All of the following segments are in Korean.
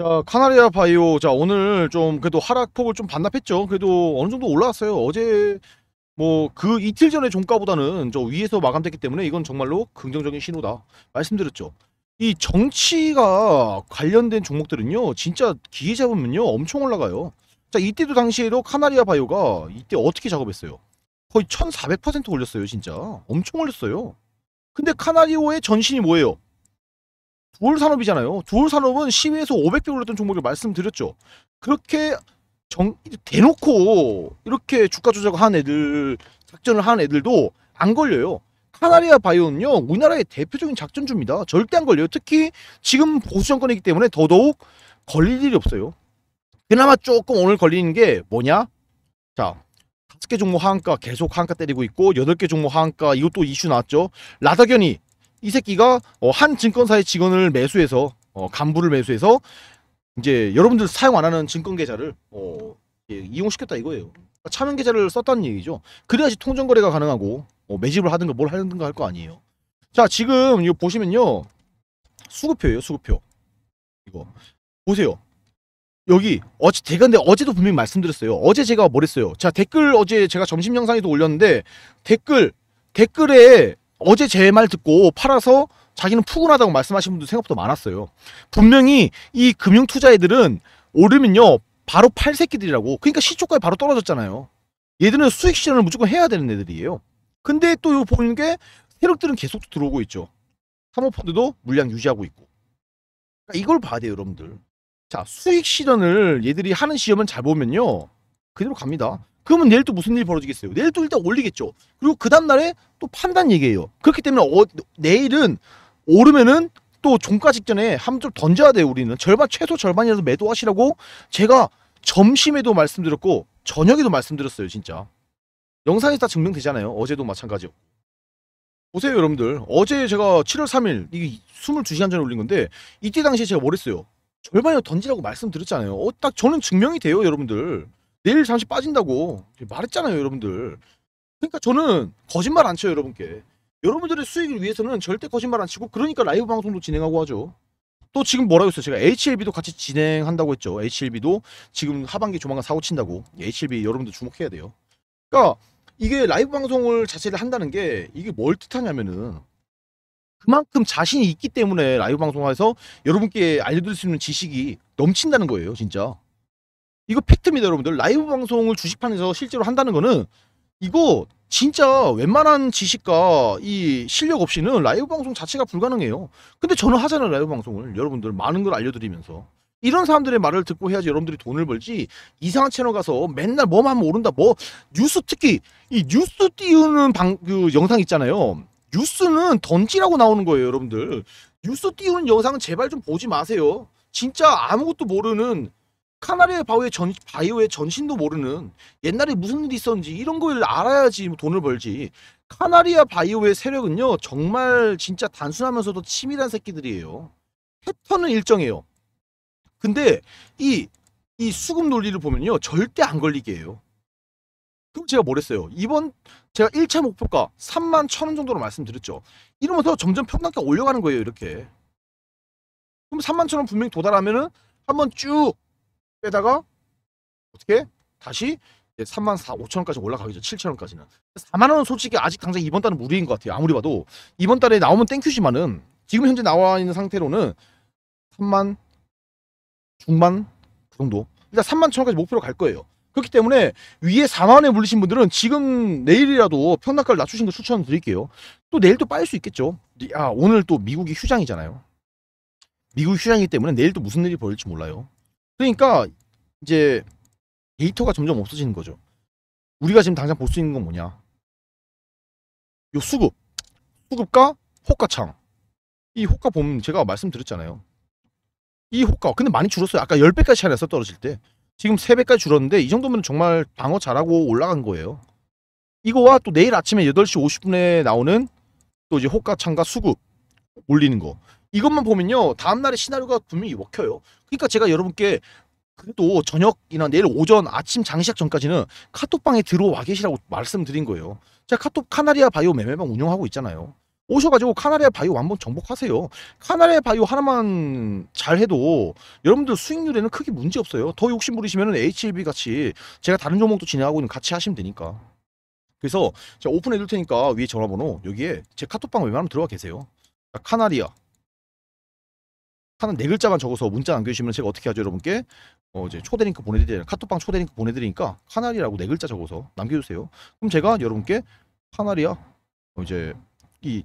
자 카나리아 바이오 자 오늘 좀 그래도 하락폭을 좀 반납했죠 그래도 어느 정도 올라왔어요 어제 뭐 그 이틀 전에 종가보다는 저 위에서 마감됐기 때문에 이건 정말로 긍정적인 신호다 말씀드렸죠 이 정치가 관련된 종목들은요 진짜 기회 잡으면요 엄청 올라가요 자 이때도 당시에도 카나리아 바이오가 이때 어떻게 작업했어요 거의 1400% 올렸어요 진짜 엄청 올렸어요 근데 카나리오의 전신이 뭐예요 두월 산업이잖아요. 두월 산업은 시위에서 500배 올랐던 종목을 말씀드렸죠. 그렇게 정 대놓고 이렇게 주가 조작한 애들 작전을 한 애들도 안 걸려요. 카나리아 바이오는요 우리나라의 대표적인 작전주입니다. 절대 안 걸려요. 특히 지금 보수 정권이기 때문에 더더욱 걸릴 일이 없어요. 그나마 조금 오늘 걸리는 게 뭐냐? 자, 5개 종목 하한가 계속 하한가 때리고 있고 8개 종목 하한가 이것도 이슈 나왔죠. 라다견이 이 새끼가 어, 한 증권사의 직원을 매수해서 어, 간부를 매수해서 이제 여러분들 사용 안 하는 증권 계좌를 어, 예, 이용시켰다 이거예요. 차명 계좌를 썼다는 얘기죠. 그래야지 통정 거래가 가능하고 어, 매집을 하든가 뭘 하든가 할 거 아니에요. 자 지금 이거 보시면요 수급표예요 수급표 이거 보세요 여기 어제 대근데 어제도 분명히 말씀드렸어요. 어제 제가 뭐랬어요. 자 댓글 어제 제가 점심 영상에도 올렸는데 댓글 댓글에 어제 제 말 듣고 팔아서 자기는 푸근하다고 말씀하신 분도 생각보다 많았어요. 분명히 이 금융 투자애들은 오르면요 바로 팔 새끼들이라고. 그러니까 시초가에 바로 떨어졌잖아요. 얘들은 수익 실현을 무조건 해야 되는 애들이에요. 근데 또 이거 보는 게 세력들은 계속 들어오고 있죠. 사모펀드도 물량 유지하고 있고. 그러니까 이걸 봐야 돼요, 여러분들. 자, 수익 실현을 얘들이 하는 시험은 잘 보면요. 그대로 갑니다. 그러면 내일 또 무슨 일이 벌어지겠어요? 내일 또 일단 올리겠죠. 그리고 그 다음날에 또 판단 얘기예요. 그렇기 때문에 어, 내일은 오르면은 또 종가 직전에 한점 던져야 돼요. 우리는 절반 최소 절반이라도 매도하시라고 제가 점심에도 말씀드렸고 저녁에도 말씀드렸어요. 진짜 영상이 다 증명되잖아요. 어제도 마찬가지였 보세요 여러분들 어제 제가 7월 3일 이게 22시간 전에 올린 건데 이때 당시에 제가 뭘 했어요 절반이라도 던지라고 말씀드렸잖아요 어, 딱 저는 증명이 돼요 여러분들 내일 잠시 빠진다고 말했잖아요 여러분들 그러니까 저는 거짓말 안 쳐요 여러분께 여러분들의 수익을 위해서는 절대 거짓말 안 치고 그러니까 라이브 방송도 진행하고 하죠 또 지금 뭐라고 했어요 제가 HLB도 같이 진행한다고 했죠 HLB도 지금 하반기 조만간 사고 친다고 HLB 여러분들 주목해야 돼요 그러니까 이게 라이브 방송을 자체를 한다는 게 이게 뭘 뜻하냐면은 그만큼 자신이 있기 때문에 라이브 방송에서 여러분께 알려드릴 수 있는 지식이 넘친다는 거예요 진짜 이거 팩트입니다 여러분들 라이브 방송을 주식판에서 실제로 한다는 거는 이거 진짜 웬만한 지식과 이 실력 없이는 라이브 방송 자체가 불가능해요. 근데 저는 하잖아요, 라이브 방송을. 여러분들 많은 걸 알려드리면서. 이런 사람들의 말을 듣고 해야지 여러분들이 돈을 벌지 이상한 채널 가서 맨날 뭐만 하면 오른다 뭐 뉴스 특히 이 뉴스 띄우는 방 그 영상 있잖아요 뉴스는 던지라고 나오는 거예요 여러분들 뉴스 띄우는 영상은 제발 좀 보지 마세요 진짜 아무것도 모르는 카나리아 바오의 전, 바이오의 전신도 모르는 옛날에 무슨 일이 있었는지 이런 걸 알아야지 뭐 돈을 벌지. 카나리아 바이오의 세력은요, 정말 진짜 단순하면서도 치밀한 새끼들이에요. 패턴은 일정해요. 근데 이, 이 수급 논리를 보면요, 절대 안 걸리게 해요. 그럼 제가 뭐랬어요 이번 제가 1차 목표가 3만 1 0원 정도로 말씀드렸죠. 이러면서 점점 평당가 올려가는 거예요, 이렇게. 그럼 3만 1 0원 분명히 도달하면은 한번 쭉 빼다가 어떻게 다시 3만 4, 천 원까지 올라가겠죠. 7천 원까지는. 4만 원은 솔직히 아직 당장 이번 달은 무리인 것 같아요. 아무리 봐도 이번 달에 나오면 땡큐지만은 지금 현재 나와 있는 상태로는 3만 중만그 정도. 일단 3만 천원까지 목표로 갈 거예요. 그렇기 때문에 위에 4만 원에 물리신 분들은 지금 내일이라도 평락가를 낮추신 거 추천드릴게요. 또 내일 또 빠질 수 있겠죠. 아 오늘 또 미국이 휴장이잖아요. 미국 휴장이기 때문에 내일 또 무슨 일이 벌릴지 몰라요. 그러니까 이제 데이터가 점점 없어지는 거죠. 우리가 지금 당장 볼 수 있는 건 뭐냐? 요 수급, 수급과 호가창. 이 호가 보면 제가 말씀드렸잖아요. 이 호가 근데 많이 줄었어요. 아까 10배까지 차이 나서 떨어질 때. 지금 3배까지 줄었는데 이 정도면 정말 방어 잘하고 올라간 거예요. 이거와 또 내일 아침에 8시 50분에 나오는 또 이제 호가창과 수급 올리는 거. 이것만 보면요. 다음날에 시나리오가 분명히 먹혀요. 그러니까 제가 여러분께 그래도 저녁이나 내일 오전 아침 장시작 전까지는 카톡방에 들어와 계시라고 말씀드린 거예요. 제가 카톡 카나리아 바이오 매매방 운영하고 있잖아요. 오셔가지고 카나리아 바이오 한번 정복하세요. 카나리아 바이오 하나만 잘해도 여러분들 수익률에는 크게 문제 없어요. 더 욕심 부리시면 HLB 같이 제가 다른 종목도 진행하고 있는 같이 하시면 되니까. 그래서 제가 오픈해 둘 테니까 위에 전화번호 여기에 제 카톡방 웬만하면 들어와 계세요. 카나리아 하는 네 글자만 적어서 문자 남겨주시면 제가 어떻게 하죠 여러분께 어 이제 초대 링크 보내드리는 카톡방 초대 링크 보내드리니까 카나리라고 네 글자 적어서 남겨주세요 그럼 제가 여러분께 카나리아 어 이제 이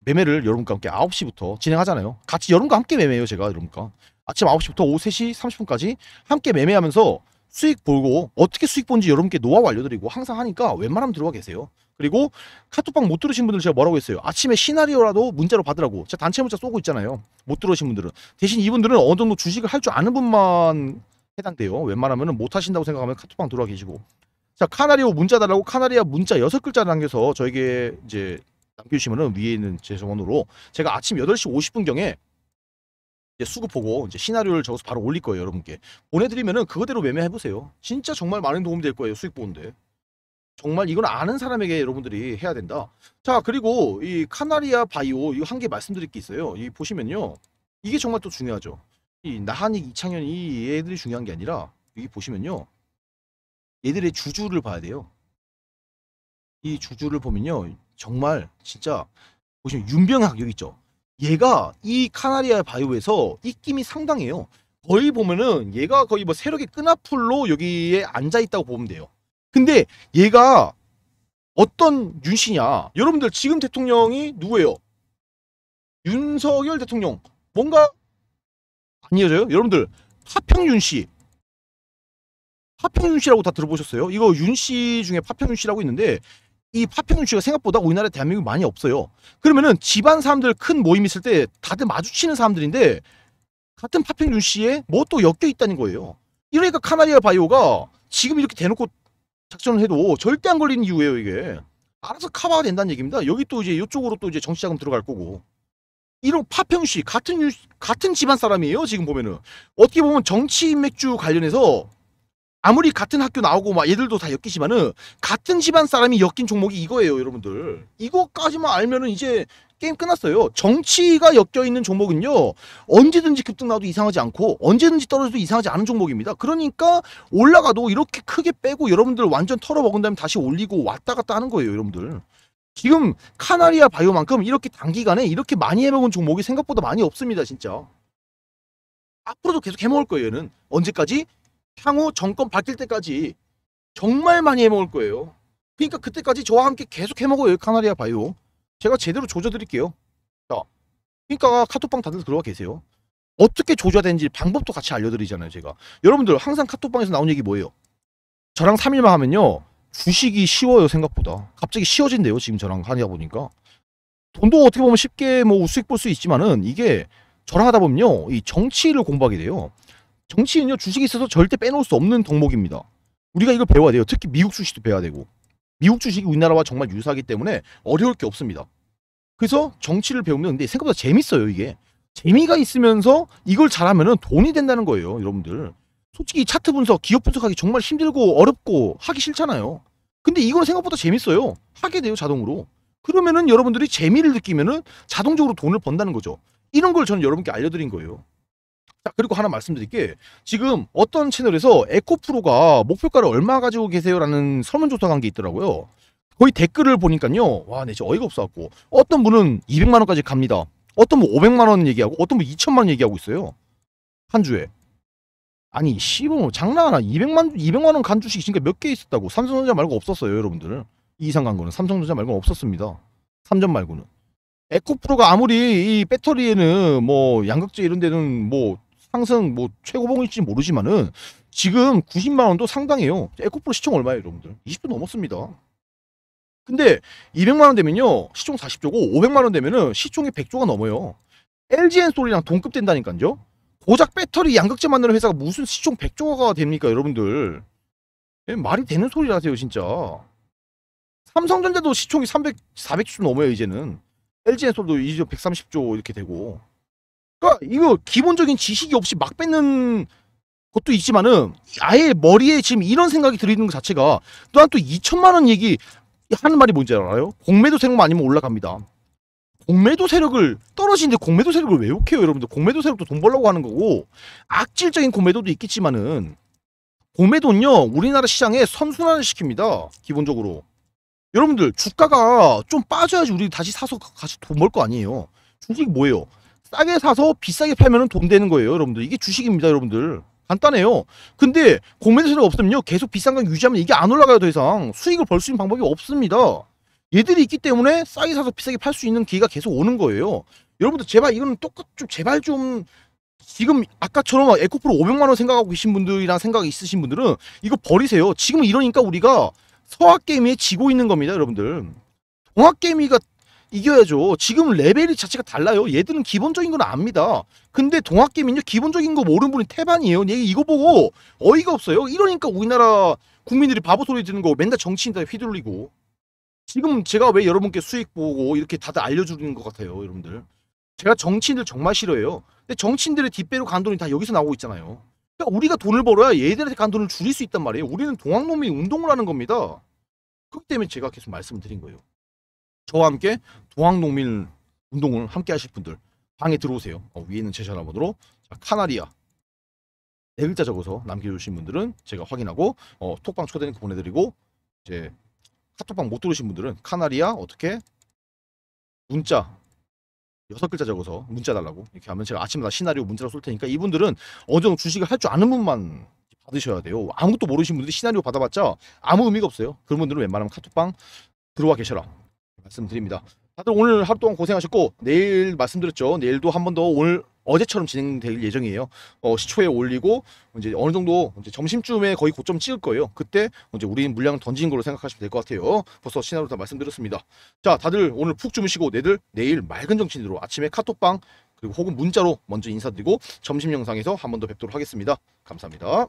매매를 여러분과 함께 9시부터 진행하잖아요 같이 여러분과 함께 매매해요 제가 여러분과 아침 9시부터 오후 3시 30분까지 함께 매매하면서 수익 보고 어떻게 수익 본지 여러분께 노하우 알려드리고 항상 하니까 웬만하면 들어와 계세요 그리고 카톡방 못 들으신 분들 제가 뭐라고 했어요? 아침에 시나리오라도 문자로 받으라고. 제가 단체 문자 쏘고 있잖아요. 못 들으신 분들은. 대신 이분들은 어느 정도 주식을 할 줄 아는 분만 해당돼요. 웬만하면 못 하신다고 생각하면 카톡방 들어와 계시고. 자, 카나리오 문자 달라고 카나리아 문자 여섯 글자 남겨서 저에게 이제 남겨주시면 위에 있는 제 전원으로 제가 아침 8시 50분경에 수급보고 이제 시나리오를 적어서 바로 올릴 거예요 여러분께 보내드리면 그거대로 매매해보세요 진짜 정말 많은 도움이 될 거예요 수익 보는데 정말 이건 아는 사람에게 여러분들이 해야 된다. 자 그리고 이 카나리아 바이오 이거 한 개 말씀드릴 게 있어요. 이 보시면요. 이게 정말 또 중요하죠. 이나한이 이창현 이 얘들이 중요한 게 아니라 여기 보시면요. 얘들의 주주를 봐야 돼요. 이 주주를 보면요. 정말 진짜 보시면 윤병학 여기 있죠. 얘가 이 카나리아 바이오에서 입김이 상당해요. 거의 보면은 얘가 거의 뭐 세력의 끈앞풀로 여기에 앉아 있다고 보면 돼요. 근데 얘가 어떤 윤씨냐 여러분들 지금 대통령이 누구예요? 윤석열 대통령 뭔가 아니어져요? 여러분들 파평윤씨 파평윤씨라고 다 들어보셨어요? 이거 윤씨 중에 파평윤씨라고 있는데 이 파평윤씨가 생각보다 우리나라 대한민국 많이 없어요 그러면은 집안 사람들 큰 모임 있을 때 다들 마주치는 사람들인데 같은 파평윤씨에 뭐 또 엮여 있다는 거예요 이러니까 카나리아 바이오가 지금 이렇게 대놓고 작전을 해도 절대 안 걸리는 이유예요 이게. 알아서 커버가 된다는 얘기입니다. 여기 또 이제 이쪽으로 또 이제 정치자금 들어갈 거고. 이런 파평씨 같은 유, 같은 집안 사람이에요 지금 보면은 어떻게 보면 정치 인 맥주 관련해서 아무리 같은 학교 나오고 막 얘들도 다 엮이지만은 같은 집안 사람이 엮인 종목이 이거예요 여러분들 이거까지만 알면은 이제 게임 끝났어요. 정치가 엮여 있는 종목은요. 언제든지 급등 나도 이상하지 않고 언제든지 떨어져도 이상하지 않은 종목입니다. 그러니까 올라가도 이렇게 크게 빼고 여러분들 완전 털어먹은 다음에 다시 올리고 왔다 갔다 하는 거예요. 여러분들. 지금 카나리아 바이오만큼 이렇게 단기간에 이렇게 많이 해먹은 종목이 생각보다 많이 없습니다. 진짜. 앞으로도 계속 해먹을 거예요. 얘는. 언제까지? 향후 정권 바뀔 때까지 정말 많이 해먹을 거예요. 그러니까 그때까지 저와 함께 계속 해먹어요. 카나리아 바이오. 제가 제대로 조져드릴게요. 자, 그러니까 카톡방 다들 들어와 계세요. 어떻게 조져야 되는지 방법도 같이 알려드리잖아요. 제가 여러분들 항상 카톡방에서 나온 얘기 뭐예요? 저랑 3일만 하면요. 주식이 쉬워요 생각보다. 갑자기 쉬워진대요. 지금 저랑 하냐 보니까. 돈도 어떻게 보면 쉽게 뭐 수익 볼 수 있지만은 이게 저랑 하다 보면요. 이 정치를 공부하게 돼요. 정치는요. 주식이 있어서 절대 빼놓을 수 없는 덕목입니다. 우리가 이걸 배워야 돼요. 특히 미국 주식도 배워야 되고. 미국 주식이 우리나라와 정말 유사하기 때문에 어려울 게 없습니다. 그래서 정치를 배우면 근데 생각보다 재밌어요 이게. 재미가 있으면서 이걸 잘하면 돈이 된다는 거예요 여러분들. 솔직히 차트 분석, 기업 분석하기 정말 힘들고 어렵고 하기 싫잖아요. 근데 이건 생각보다 재밌어요. 하게 돼요 자동으로. 그러면은 여러분들이 재미를 느끼면은 자동적으로 돈을 번다는 거죠. 이런 걸 저는 여러분께 알려드린 거예요. 자, 그리고 하나 말씀드릴게. 지금 어떤 채널에서 에코프로가 목표가를 얼마 가지고 계세요라는 설문조사가 한게 있더라고요. 거의 댓글을 보니까요. 와, 내 네, 진짜 어이가 없어갖고. 어떤 분은 200만원까지 갑니다. 어떤 분 500만원 얘기하고, 어떤 분 2천만원 얘기하고 있어요. 한 주에. 아니, 씨발, 장난하나. 200만, 200만원 간 주식 이금까 몇개 있었다고. 삼성전자 말고 없었어요, 여러분들. 이 이상 간 거는. 삼성전자 말고 없었습니다. 3점 말고는. 에코프로가 아무리 이 배터리에는 뭐 양극재 이런 데는 뭐 상승 뭐 최고봉일지 모르지만은 지금 90만 원도 상당해요. 에코프로 시총 얼마예요, 여러분들? 20도 넘었습니다. 근데 200만 원 되면요. 시총 40조고 500만 원 되면은 시총이 100조가 넘어요. LGN 솔이랑 동급 된다니까요. 고작 배터리 양극재 만드는 회사가 무슨 시총 100조가 됩니까, 여러분들? 예, 말이 되는 소리라세요, 진짜. 삼성전자도 시총이 300, 400조 넘어요, 이제는. LGN 솔도 이제 130조 이렇게 되고. 그러니까 이거 기본적인 지식이 없이 막 뺏는 것도 있지만은 아예 머리에 지금 이런 생각이 들리는 것 자체가 또한 또 2천만 원 얘기 하는 말이 뭔지 알아요? 공매도 세력만 아니면 올라갑니다. 공매도 세력을 떨어지는데 공매도 세력을 왜 욕해요 여러분들 공매도 세력도 돈 벌려고 하는 거고 악질적인 공매도도 있겠지만은 공매도는요 우리나라 시장에 선순환을 시킵니다 기본적으로 여러분들 주가가 좀 빠져야지 우리 다시 사서 다시 돈벌 거 아니에요 주식 뭐예요 싸게 사서 비싸게 팔면 돈 되는 거예요 여러분들 이게 주식입니다 여러분들 간단해요 근데 공매도세가 없으면요 계속 비싼 건 유지하면 이게 안 올라가요 더 이상 수익을 벌 수 있는 방법이 없습니다 얘들이 있기 때문에 싸게 사서 비싸게 팔 수 있는 기회가 계속 오는 거예요 여러분들 제발 이거는 똑같 좀 제발 좀 지금 아까처럼 에코프로 500만 원 생각하고 계신 분들이랑 생각이 있으신 분들은 이거 버리세요 지금 이러니까 우리가 서학게임에 지고 있는 겁니다 여러분들 동학임이가 이겨야죠. 지금 레벨이 자체가 달라요. 얘들은 기본적인 건 압니다. 근데 동학개미는 기본적인 거 모르는 분이 태반이에요. 얘 이거 보고 어이가 없어요. 이러니까 우리나라 국민들이 바보 소리 듣는 거 맨날 정치인들 휘둘리고 지금 제가 왜 여러분께 수익 보고 이렇게 다들 알려주는 것 같아요. 여러분들. 제가 정치인들 정말 싫어해요. 근데 정치인들의 뒷배로 간 돈이 다 여기서 나오고 있잖아요. 그러니까 우리가 돈을 벌어야 얘들한테 간 돈을 줄일 수 있단 말이에요. 우리는 동학놈이 운동을 하는 겁니다. 그렇기 때문에 제가 계속 말씀을 드린 거예요. 저와 함께 동학농민 운동을 함께 하실 분들 방에 들어오세요. 어, 위에 있는 제시 알아보도록 자, 카나리아 네 글자 적어서 남겨주신 분들은 제가 확인하고 어, 톡방 초대 링크 보내드리고 이제 카톡방 못 들으신 분들은 카나리아 어떻게 문자 여섯 글자 적어서 문자 달라고 이렇게 하면 제가 아침마다 시나리오 문자로 쏠 테니까 이분들은 어느 정도 주식을 할 줄 아는 분만 받으셔야 돼요. 아무것도 모르신 분들이 시나리오 받아봤자 아무 의미가 없어요. 그런 분들은 웬만하면 카톡방 들어와 계셔라 말씀드립니다. 다들 오늘 하루 동안 고생하셨고 내일 말씀드렸죠. 내일도 한 번 더 오늘 어제처럼 진행될 예정이에요. 어, 시초에 올리고 이제 어느 정도 이제 점심쯤에 거의 고점 찍을 거예요. 그때 이제 우리는 물량을 던진 걸로 생각하시면 될 것 같아요. 벌써 신화로 다 말씀드렸습니다. 자, 다들 오늘 푹 주무시고 내들 내일 맑은 정신으로 아침에 카톡방 그리고 혹은 문자로 먼저 인사드리고 점심 영상에서 한 번 더 뵙도록 하겠습니다. 감사합니다.